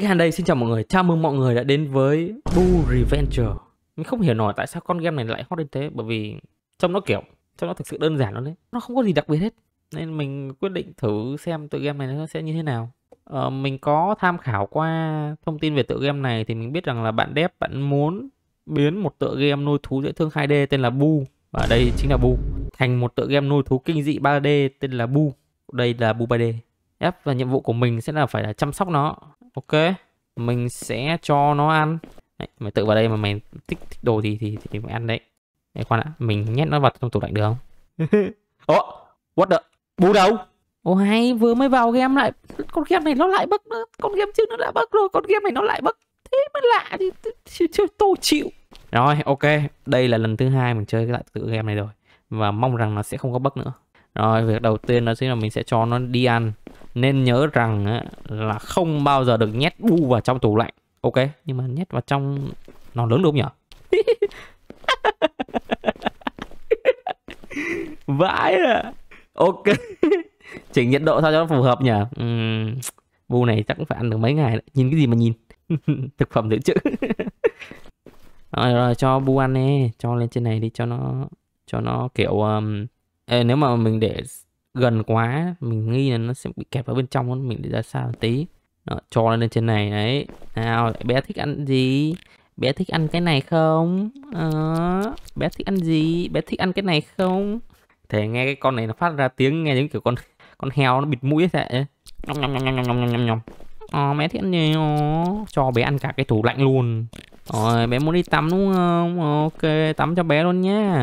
Xhan đây xin chào mọi người, chào mừng mọi người đã đến với Bu Revenger Mình không hiểu nổi tại sao con game này lại hot đến thế Bởi vì trong nó kiểu, trong nó thực sự đơn giản luôn đấy Nó không có gì đặc biệt hết Nên mình quyết định thử xem tựa game này nó sẽ như thế nào ờ, Mình có tham khảo qua thông tin về tựa game này Thì mình biết rằng là bạn dev bạn muốn biến một tựa game nuôi thú dễ thương 2D tên là Bu Và đây chính là Bu Thành một tựa game nuôi thú kinh dị 3D tên là Bu Đây là Bu 3D F và nhiệm vụ của mình sẽ là phải là chăm sóc nó ok mình sẽ cho nó ăn đấy, mày tự vào đây mà mày thích, thích đồ gì thì, thì, thì mày ăn đấy để khoan đã mình nhét nó vào trong tủ lạnh được không ồ oh, what the bú đâu Ồ oh, hay vừa mới vào game lại con game này nó lại bug nữa con game trước nó đã bug rồi con game này nó lại bug thế mới lạ thì chưa chưa tôi chịu rồi ok đây là lần thứ hai mình chơi lại tự game này rồi và mong rằng nó sẽ không có bug nữa rồi việc đầu tiên đó chính là mình sẽ cho nó đi ăn nên nhớ rằng là không bao giờ được nhét bu vào trong tủ lạnh ok nhưng mà nhét vào trong nó lớn đúng nhỉ vãi à ok chỉnh nhiệt độ sao cho nó phù hợp nhỉ uhm, bu này chắc cũng phải ăn được mấy ngày đấy. nhìn cái gì mà nhìn thực phẩm dự trữ rồi, rồi cho bu ăn nè cho lên trên này đi cho nó cho nó kiểu um, ê, nếu mà mình để gần quá mình nghi là nó sẽ bị kẹp ở bên trong mình để ra xa một tí đó, cho lên trên này đấy nào bé thích ăn gì bé thích ăn cái này không à, bé thích ăn gì bé thích ăn cái này không thể nghe cái con này nó phát ra tiếng nghe giống kiểu con con heo nó bịt mũi thế nhom nhom nhom nhom nhom nhom nhom ờ bé thích ăn gì oh. cho bé ăn cả cái tủ lạnh luôn rồi bé muốn đi tắm đúng không ờ, ok tắm cho bé luôn nhá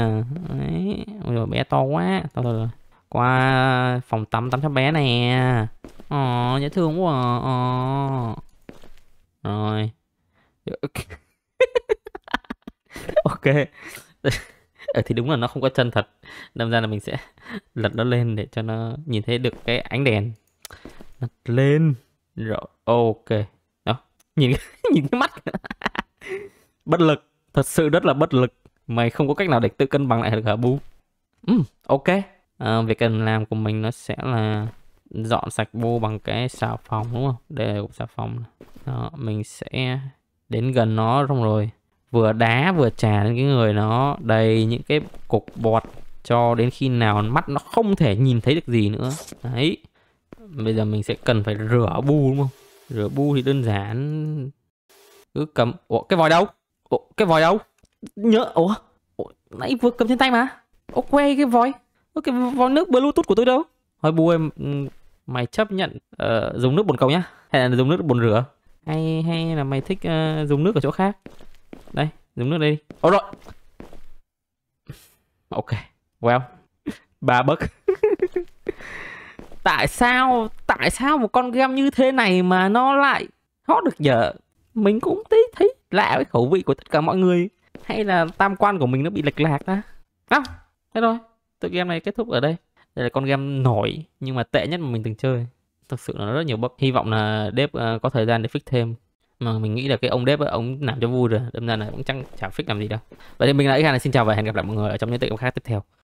đấy rồi bé to quá to rồi qua phòng tắm tắm cho bé nè ồ ờ, dễ thương quá Ồ. À. Ờ. rồi ok ờ, thì đúng là nó không có chân thật đâm ra là mình sẽ lật nó lên để cho nó nhìn thấy được cái ánh đèn lật lên rồi ok đó nhìn nhìn cái mắt bất lực thật sự rất là bất lực mày không có cách nào để tự cân bằng lại được hả bu ừ, ok à, việc cần làm của mình nó sẽ là dọn sạch bô bằng cái xà phòng đúng không để cục xà phòng đó, mình sẽ đến gần nó xong rồi vừa đá vừa trà lên cái người nó đầy những cái cục bọt cho đến khi nào mắt nó không thể nhìn thấy được gì nữa đấy bây giờ mình sẽ cần phải rửa bu đúng không rửa bu thì đơn giản cứ cầm ủa cái vòi đâu ủa cái vòi đâu nhớ ủa, ủa nãy vừa cầm trên tay mà ủa quay cái vòi Ơ cái vòi nước Bluetooth của tôi đâu? Thôi bố em, ừ, mày chấp nhận uh, dùng nước bồn cầu nhá. Hay là dùng nước bồn rửa. Hay hay là mày thích uh, dùng nước ở chỗ khác. Đây, dùng nước đây đi. Ồ rồi. Ok. Well. Ba bấc. tại sao tại sao một con game như thế này mà nó lại hot được nhở? Mình cũng thấy, thấy lạ với khẩu vị của tất cả mọi người. Hay là tam quan của mình nó bị lệch lạc ta? Không, à, thế rồi tựa game này kết thúc ở đây đây là con game nổi nhưng mà tệ nhất mà mình từng chơi thực sự là nó rất nhiều bug hy vọng là dev ờ, có thời gian để fix thêm mà mình nghĩ là cái ông dev ấy, ông làm cho vui rồi đâm ra là cũng chẳng chả fix làm gì đâu vậy thì mình là Ian xin chào và hẹn gặp lại mọi người ở trong những tựa game khác tiếp theo